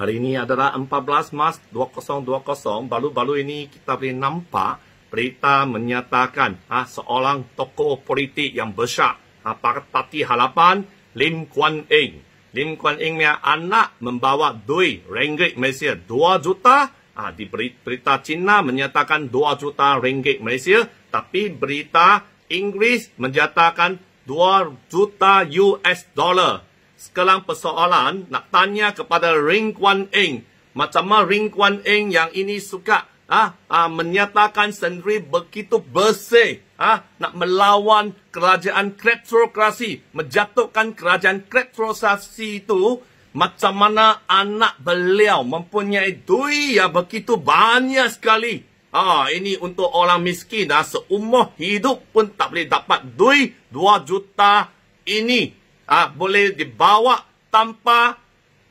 Hari ini adalah 14 Mac 2020. Baru-baru ini kita boleh nampak berita menyatakan ha, seorang tokoh politik yang besar, ha, Parti halapan Lim Kuan Eng. Lim Kuan Eng ni anak membawa duit ringgit Malaysia 2 juta. Ha, di berita Cina menyatakan 2 juta ringgit Malaysia. Tapi berita Inggeris menyatakan 2 juta US dollar sekarang persoalan nak tanya kepada Ring Kuan Eng. Macam mana Ring Kuan Eng yang ini suka ah, ah, menyatakan sendiri begitu bersih ah, nak melawan kerajaan kreatrokrasi, menjatuhkan kerajaan kreatrokrasi itu. Macam mana anak beliau mempunyai duit yang begitu banyak sekali. Ah, ini untuk orang miskin dah seumur hidup pun tak boleh dapat duit 2 juta ini uh, boleh dibawa tanpa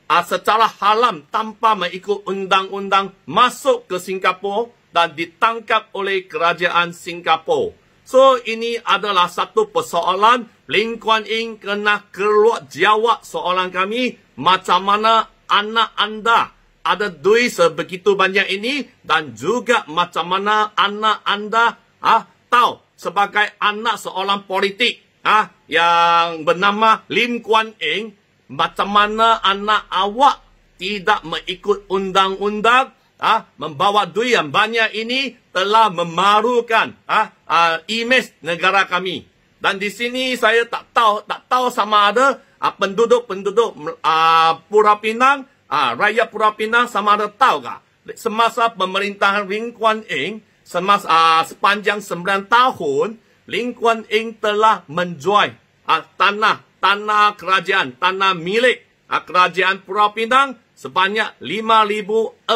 uh, secara halam tanpa mengikut undang-undang masuk ke Singapura dan ditangkap oleh kerajaan Singapura. So ini adalah satu persoalan Lin Kuan Ying kena keluar jawab soalan kami macam mana anak anda ada duit sebegitu banyak ini dan juga macam mana anak anda ah tahu sebagai anak seorang politik ah yang bernama Lim Kuan Eng macam mana anak awak tidak mengikut undang-undang ah membawa duit yang banyak ini telah memarukan ah ha, imej negara kami dan di sini saya tak tahu tak tahu sama ada uh, ah, penduduk-penduduk uh, mm, ah, Pura Pinang uh, rakyat Pura Pinang sama ada tahu ke semasa pemerintahan Lim Kuan Eng semasa uh, sepanjang 9 tahun Lin Kuan Yew telah menjual uh, ah, tanah tanah kerajaan, tanah milik uh, kerajaan Pulau Pinang sebanyak 5,400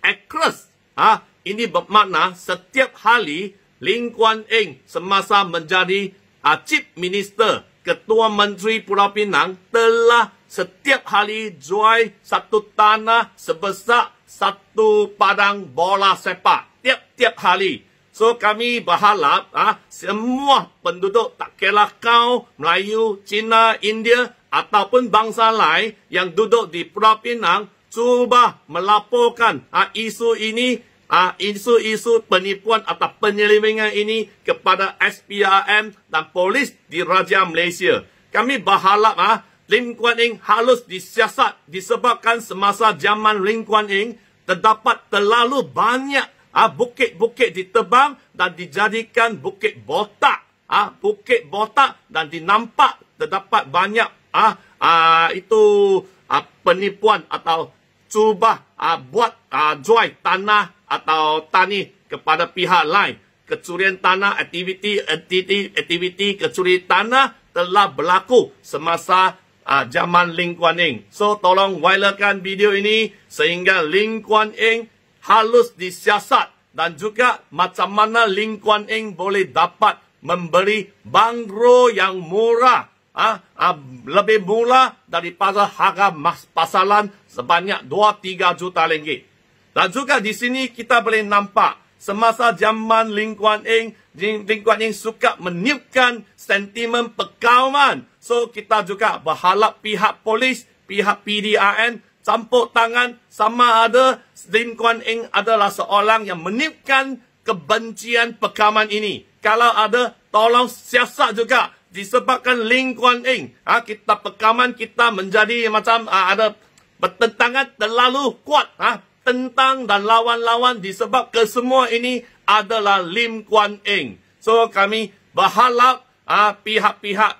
acres. Uh, ini bermakna setiap hari Lin Kuan Yew semasa menjadi uh, ah, Chief Minister, Ketua Menteri Pulau Pinang telah setiap hari jual satu tanah sebesar satu padang bola sepak. Tiap-tiap hari. So kami berharap ah semua penduduk tak kira kau Melayu, Cina, India ataupun bangsa lain yang duduk di Pulau Pinang cuba melaporkan ah, isu ini ah, isu-isu penipuan atau penyelewengan ini kepada SPRM dan polis di Raja Malaysia. Kami berharap ah, Lim Kuan Yew halus disiasat disebabkan semasa zaman Lim Kuan Yew terdapat terlalu banyak Ah, bukit-bukit ditebang dan dijadikan bukit botak. Ah, bukit botak dan dinampak terdapat banyak ah, ah itu ah, penipuan atau cuba ah, buat ah, jual tanah atau tani kepada pihak lain. Kecurian tanah aktiviti aktiviti aktiviti kecurian tanah telah berlaku semasa ah, zaman Ling Kuan So tolong viralkan video ini sehingga Ling Kuan halus disiasat dan juga macam mana Ling Kuan Eng boleh dapat memberi bangro yang murah ah ha, uh, lebih murah daripada harga mas pasaran sebanyak 2 3 juta ringgit. Dan juga di sini kita boleh nampak semasa zaman Ling Kuan Eng Ling Kuan Eng suka meniupkan sentimen pekauman, So kita juga berhalap pihak polis, pihak PDRN campur tangan sama ada Lim Kuan Eng adalah seorang yang menipkan kebencian pekaman ini. Kalau ada, tolong siasat juga disebabkan Lim Kuan Eng. Ha, kita pekaman kita menjadi macam ha, ada bertentangan terlalu kuat. Ha, tentang dan lawan-lawan disebab kesemua ini adalah Lim Kuan Eng. So kami berharap ha, pihak-pihak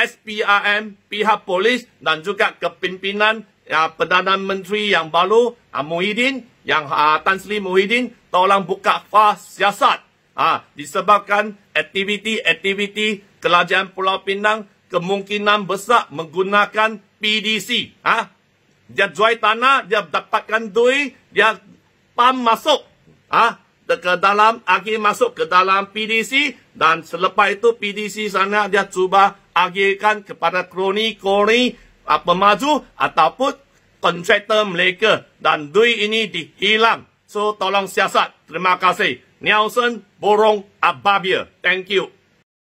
SPRM, pihak polis dan juga kepimpinan Ya, Perdana Menteri yang baru, uh, Muhyiddin, yang uh, Tan Sri Muhyiddin, tolong buka fah siasat. Ah, disebabkan aktiviti-aktiviti kerajaan Pulau Pinang kemungkinan besar menggunakan PDC. Ah, Dia jual tanah, dia dapatkan duit, dia pam masuk Ah, ke dalam, akhir masuk ke dalam PDC dan selepas itu PDC sana dia cuba agihkan kepada kroni-kroni uh, pemaju ataupun kontraktor mereka dan duit ini dihilang. So tolong siasat. Terima kasih. Nelson Borong Ababia. Thank you.